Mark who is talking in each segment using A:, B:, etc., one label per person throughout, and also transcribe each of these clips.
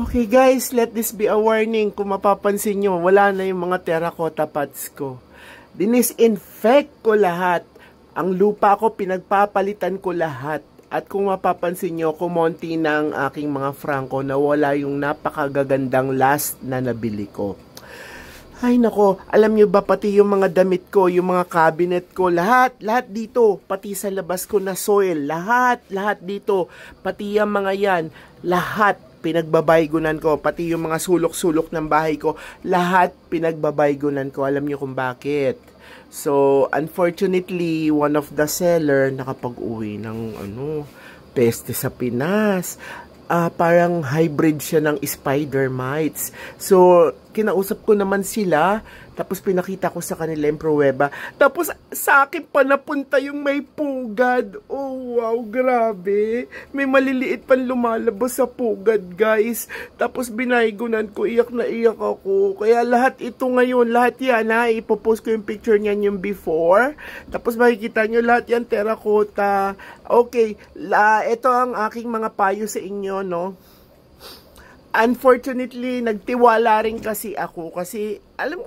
A: Okay guys, let this be a warning. Kung mapapansin nyo, wala na yung mga terracotta pots ko. Dinisinfect ko lahat. Ang lupa ko, pinagpapalitan ko lahat. At kung mapapansin nyo, kumonti na ang aking mga franco na wala yung napakagagandang last na nabili ko. Ay nako, alam nyo ba pati yung mga damit ko, yung mga cabinet ko, lahat, lahat dito, pati sa labas ko na soil, lahat, lahat dito, pati yung mga yan, lahat, pinagbabaygunan ko. Pati yung mga sulok-sulok ng bahay ko, lahat pinagbabaygunan ko. Alam niyo kung bakit. So, unfortunately, one of the seller nakapag-uwi ng ano, peste sa Pinas. Uh, parang hybrid siya ng spider mites. So, kinausap ko naman sila, tapos pinakita ko sa kanila yung pruweba. Tapos sa akin pa napunta yung may pugad. Oh wow, grabe. May maliliit pang lumalabas sa pugad, guys. Tapos binaygunan ko, iyak na iyak ako. Kaya lahat ito ngayon, lahat yan ha, ipopost ko yung picture niyan yung before. Tapos makikita nyo lahat yan, terracotta. Okay, la, ito ang aking mga payo sa inyo, no? unfortunately, nagtiwala rin kasi ako kasi alam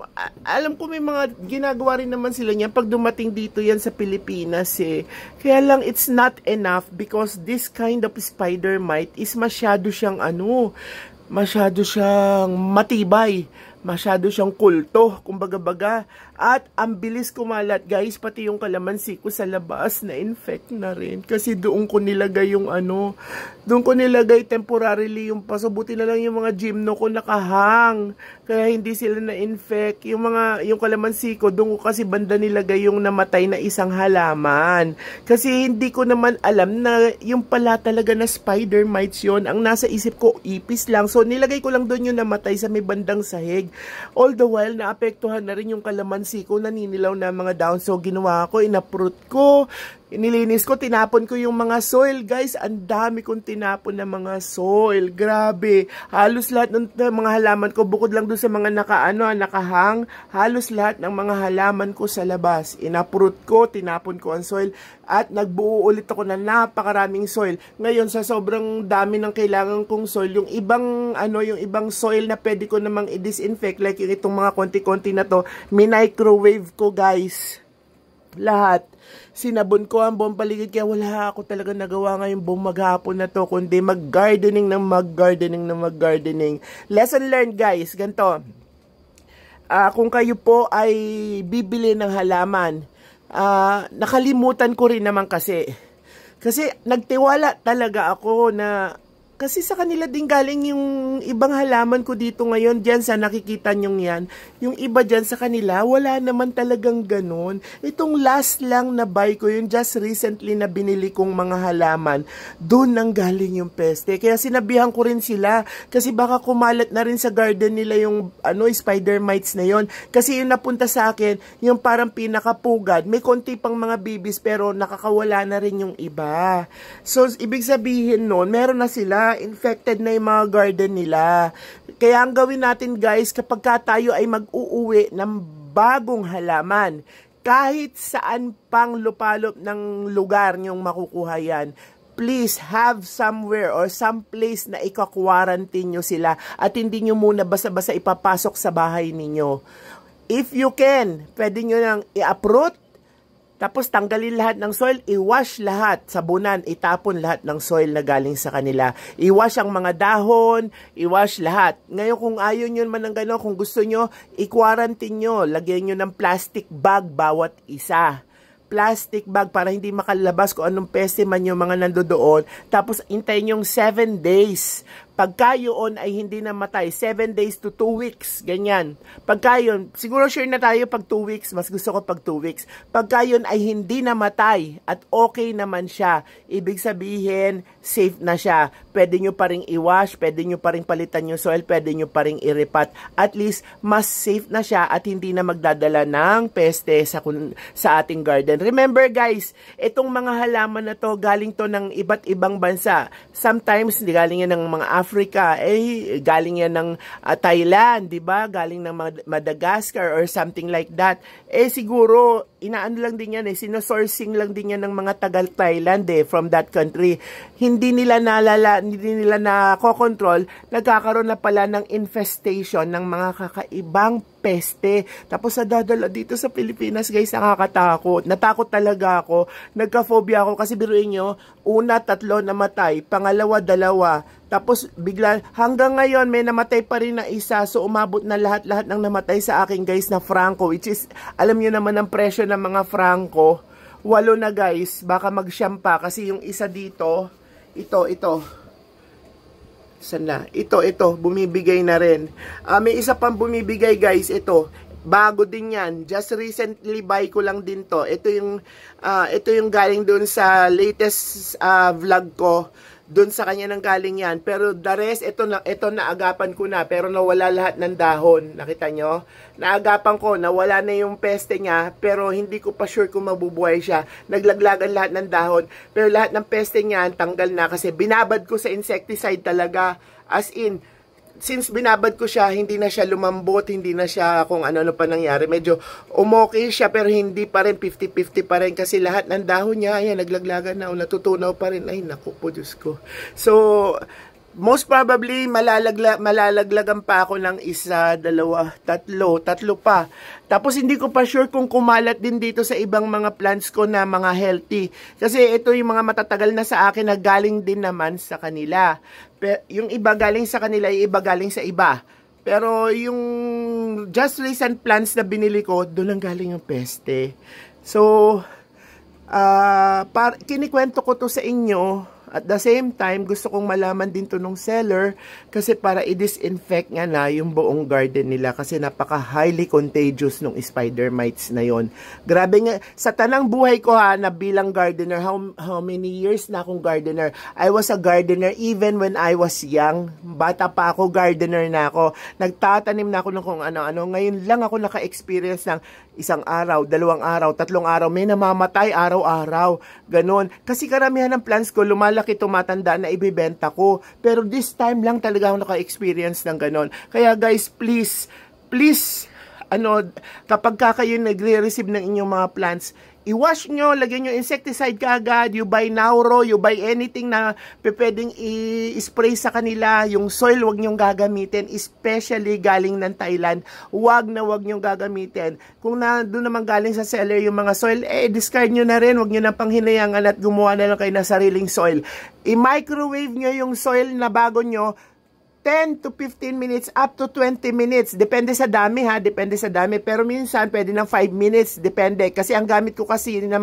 A: alam ko may mga ginagawa rin naman sila niyan pag dumating dito yan sa Pilipinas eh. Kaya lang it's not enough because this kind of spider mite is masyado siyang ano, masyado siyang matibay masyado siyang kulto, kumbaga-baga. At ang bilis kumalat guys, pati yung kalamansi ko sa labas na infect na rin. Kasi doon ko nilagay yung ano, doon ko nilagay temporarily yung paso. na lang yung mga gymno ko nakahang. Kaya hindi sila na-infect. Yung mga, yung kalamansi ko, doon ko kasi banda nilagay yung namatay na isang halaman. Kasi hindi ko naman alam na yung pala talaga na spider mites yon Ang nasa isip ko, ipis lang. So nilagay ko lang doon yung namatay sa may bandang sahig. All the while, naapektuhan na rin yung kalamansi ko, naninilaw na mga down. So, ginawa ko, inaprut ko, Inilinis ko, tinapon ko yung mga soil, guys. Ang dami kong tinapon ng mga soil. Grabe. Halos lahat ng mga halaman ko, bukod lang doon sa mga nakaano, ah, nakahang, halos lahat ng mga halaman ko sa labas. Inaprut ko, tinapon ko ang soil, at nagbuo ulit ako na napakaraming soil. Ngayon, sa sobrang dami ng kailangan kong soil, yung ibang, ano, yung ibang soil na pwede ko namang i-disinfect, like yung itong mga konti-konti na to, minicrowave ko, guys. Lahat. Sinabon ko ang buong paligid kaya wala ako talaga nagawa ngayong buong maghapon na to kundi mag-gardening ng mag-gardening ng mag-gardening. Lesson learned guys, ganito. Uh, kung kayo po ay bibili ng halaman, uh, nakalimutan ko rin naman kasi. Kasi nagtiwala talaga ako na kasi sa kanila din galing yung ibang halaman ko dito ngayon, dyan sa nakikita nyong yan. Yung iba dyan sa kanila, wala naman talagang ganun. Itong last lang na buy ko, yung just recently na binili kong mga halaman, doon nang galing yung peste. Kaya sinabihan ko rin sila, kasi baka kumalat na rin sa garden nila yung ano, spider mites na yon Kasi yung napunta sa akin, yung parang pinakapugad, may konti pang mga babies pero nakakawala na rin yung iba. So, ibig sabihin noon, meron na sila infected na yung mga garden nila. Kaya ang gawin natin guys, kapag tayo ay mag-uuwi ng bagong halaman, kahit saan pang lupalop ng lugar niyong makukuha yan, please have somewhere or some place na ika-quarantine nyo sila at hindi nyo muna basta-basta ipapasok sa bahay ninyo. If you can, pwede nyo nang i-uproot tapos tanggalin lahat ng soil, i-wash lahat, sabunan, itapon lahat ng soil na galing sa kanila. I-wash ang mga dahon, i-wash lahat. Ngayon kung ayaw nyo man ng gano'n, kung gusto nyo, i-quarantine nyo. Lagyan nyo ng plastic bag bawat isa plastic bag para hindi makalabas kung anong peste man yung mga nandoon. Tapos, intayin yung 7 days Pagka ay hindi namatay, 7 days to 2 weeks, ganyan. Pagkayon, siguro sure na tayo pag 2 weeks, mas gusto ko pag 2 weeks. Pagkayon ay hindi namatay at okay naman siya, ibig sabihin, safe na siya. Pwede nyo pa rin iwash, pwede nyo pa rin palitan yung soil, pwede nyo pa rin iripat. At least, mas safe na siya at hindi na magdadala ng peste sa, sa ating garden. Remember guys, itong mga halaman na to, galing to ng iba't ibang bansa. Sometimes, galing yan ng mga Africa. Eh, galing yan ng uh, Thailand, di ba? Galing ng Madagascar or something like that. Eh, siguro, inaano lang din yan eh, sinosourcing lang din yan ng mga tagal Thailand eh, from that country. Hindi nila nalala, hindi nila na control nagkakaroon na pala ng infestation ng mga kakaibang peste. Tapos nadadala dito sa Pilipinas, guys, nakakatakot. Natakot talaga ako. Nagka-phobia ako kasi biruin nyo, una, tatlo namatay. Pangalawa, dalawa. Tapos bigla, hanggang ngayon may namatay pa rin na isa. So umabot na lahat-lahat ng namatay sa akin guys na Franco. Which is, alam niyo naman ang presyo ng mga Franco. Walo na guys, baka mag pa. Kasi yung isa dito, ito, ito San Ito, ito, bumibigay na rin. Uh, may isa pang bumibigay guys, ito. Bago din yan. Just recently buy ko lang din to. Ito yung, uh, ito yung galing doon sa latest uh, vlog ko doon sa kanya nang galing yan. Pero the rest, ito na, ito naagapan ko na, pero nawala lahat ng dahon. Nakita nyo? Naagapan ko, nawala na yung peste niya, pero hindi ko pa sure kung mabubuhay siya. Naglaglagan lahat ng dahon, pero lahat ng peste niya tanggal na kasi binabad ko sa insecticide talaga. As in, since binabad ko siya, hindi na siya lumambot, hindi na siya kung ano-ano pa nangyari. Medyo umokay siya pero hindi pa rin 50-50 pa rin kasi lahat ng dahon niya, ayan, naglaglagan na oh, natutunaw pa rin. Ay, naku po, Diyos ko. So, most probably malalagla malalaglagan pa ako ng isa, dalawa, tatlo, tatlo pa. Tapos hindi ko pa sure kung kumalat din dito sa ibang mga plants ko na mga healthy. Kasi ito yung mga matatagal na sa akin na galing din naman sa kanila yung iba galing sa kanila, yung iba galing sa iba. Pero yung just recent plants na binili ko, doon lang galing yung peste. So, uh, par kinikwento ko to sa inyo at the same time, gusto kong malaman din to nung seller kasi para i-disinfect nga na yung buong garden nila kasi napaka highly contagious nung spider mites na yon. Grabe nga, sa tanang buhay ko ha, na bilang gardener, how, how many years na akong gardener? I was a gardener even when I was young. Bata pa ako, gardener na ako. Nagtatanim na ako ng kung ano-ano. Ngayon lang ako naka-experience ng isang araw, dalawang araw, tatlong araw, may namamatay araw-araw. Ganon. Kasi karamihan ng plants ko, lumalaki, tumatanda na ibibenta ko. Pero this time lang talaga ako naka-experience ng ganon. Kaya guys, please, please, ano, kapag ka kayo nagre-receive ng inyong mga plants, I-wash nyo, lagyan nyo insecticide kaagad, you buy Nauro, you buy anything na pwedeng i-spray sa kanila, yung soil wag nyong gagamitin, especially galing ng Thailand, wag na wag nyong gagamitin. Kung na, doon naman galing sa seller yung mga soil, eh, discard nyo na rin, wag nyo na panghinayangan at gumawa na lang kayo na sariling soil. I-microwave nyo yung soil na bago nyo, 10 to 15 minutes up to 20 minutes. Depende sa dami ha, depende sa dami. Pero minsan pwede ng 5 minutes, depende. Kasi ang gamit ko kasi na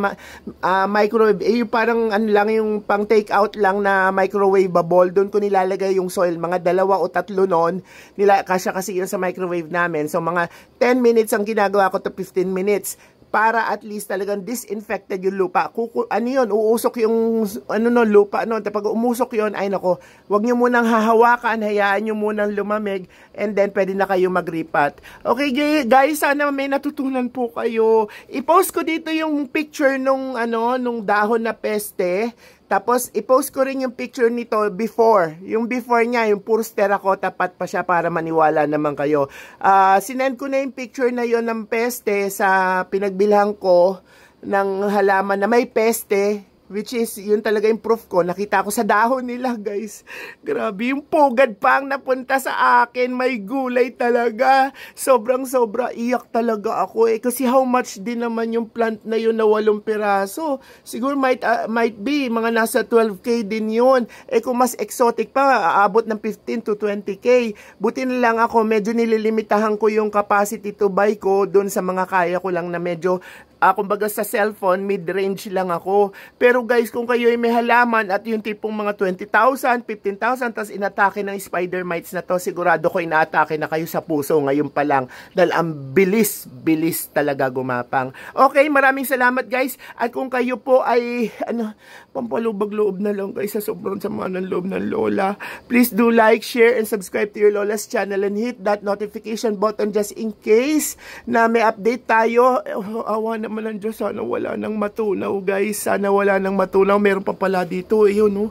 A: uh, microwave, eh, yung parang ano lang yung pang take out lang na microwave bubble. Doon ko nilalagay yung soil, mga dalawa o tatlo noon. Nila, kasya kasi yun sa microwave namin. So mga 10 minutes ang ginagawa ko to 15 minutes para at least talagang disinfected yung lupa. Kuku ano yun, uusok yung ano no, lupa noon. Pag umusok yun, ay nako, huwag nyo munang hahawakan, hayaan nyo munang lumamig, and then pwede na kayo magripat. Okay guys, sana may natutunan po kayo. I-post ko dito yung picture nung, ano, nung dahon na peste. Tapos, i-post ko rin yung picture nito before. Yung before niya, yung puro terracotta pot pa siya para maniwala naman kayo. Uh, sinend ko na yung picture na yon ng peste sa pinagbilhan ko ng halaman na may peste Which is, yun talaga yung proof ko. Nakita ko sa dahon nila, guys. Grabe, yung pugad pa ang napunta sa akin. May gulay talaga. Sobrang-sobra iyak talaga ako eh. Kasi how much din naman yung plant na yun na walong piraso. Siguro might, uh, might be, mga nasa 12K din yun. Eh kung mas exotic pa, aabot ng 15 to 20K. Buti na lang ako, medyo nililimitahan ko yung capacity to buy ko doon sa mga kaya ko lang na medyo, uh, kumbaga sa cellphone, mid-range lang ako. Pero pero guys, kung kayo ay may halaman at yung tipong mga 20,000, 15,000, tapos inatake ng spider mites na to, sigurado ko inaatake na kayo sa puso ngayon pa lang. Dahil ang bilis, bilis talaga gumapang. Okay, maraming salamat guys. At kung kayo po ay, ano, pampalubag loob na lang guys sa sobrang sama ng loob ng Lola. Please do like, share, and subscribe to your Lola's channel and hit that notification button just in case na may update tayo. Oh, awa naman ng Diyos, sana wala nang matunaw guys. Sana wala nang ng matulaw. Meron pa pala dito. Ayun, no?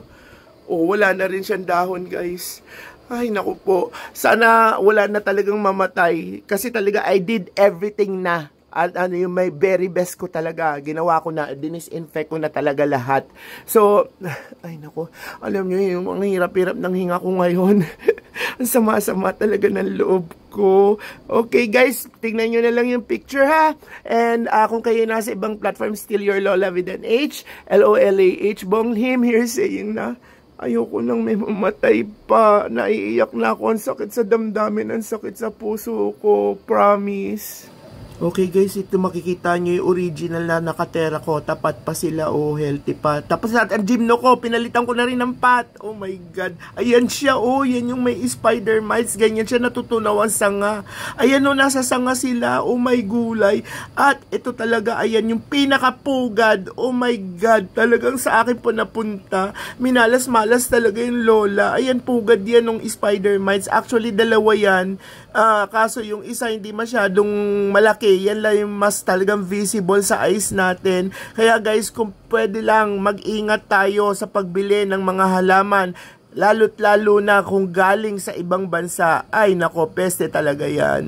A: Oh. oh, wala na rin siyang dahon, guys. Ay, naku po. Sana wala na talagang mamatay. Kasi talaga, I did everything na at ano yung may very best ko talaga. Ginawa ko na, dinisinfect ko na talaga lahat. So, ay nako, alam niyo yung mga hirap-hirap ng hinga ko ngayon. Ang sama-sama talaga ng loob ko. Okay guys, tingnan niyo na lang yung picture ha. And uh, kung kayo nasa ibang platform, still your Lola with an H, L-O-L-A-H, Bong Him, here saying na, ayoko nang may mamatay pa. Naiiyak na ako, ang sakit sa damdamin, ang sakit sa puso ko, promise. Okay guys, ito makikita nyo yung original na naka-terracotta pat pa sila o oh, healthy pa. Tapos at ang gymno ko, pinalitan ko na rin ng pat. Oh my God. Ayan siya oh, yan yung may spider mites. Ganyan siya natutunaw ang sanga. Ayan oh, nasa sanga sila. Oh my gulay. At ito talaga, ayan yung pinakapugad. Oh my God. Talagang sa akin po napunta. Minalas-malas talaga yung lola. Ayan, pugad yan ng spider mites. Actually, dalawa yan. Uh, kaso yung isa hindi masyadong malaki eh. Yan lang yung mas talagang visible sa eyes natin. Kaya guys, kung pwede lang mag-ingat tayo sa pagbili ng mga halaman lalo't lalo na kung galing sa ibang bansa, ay nako, peste talaga yan.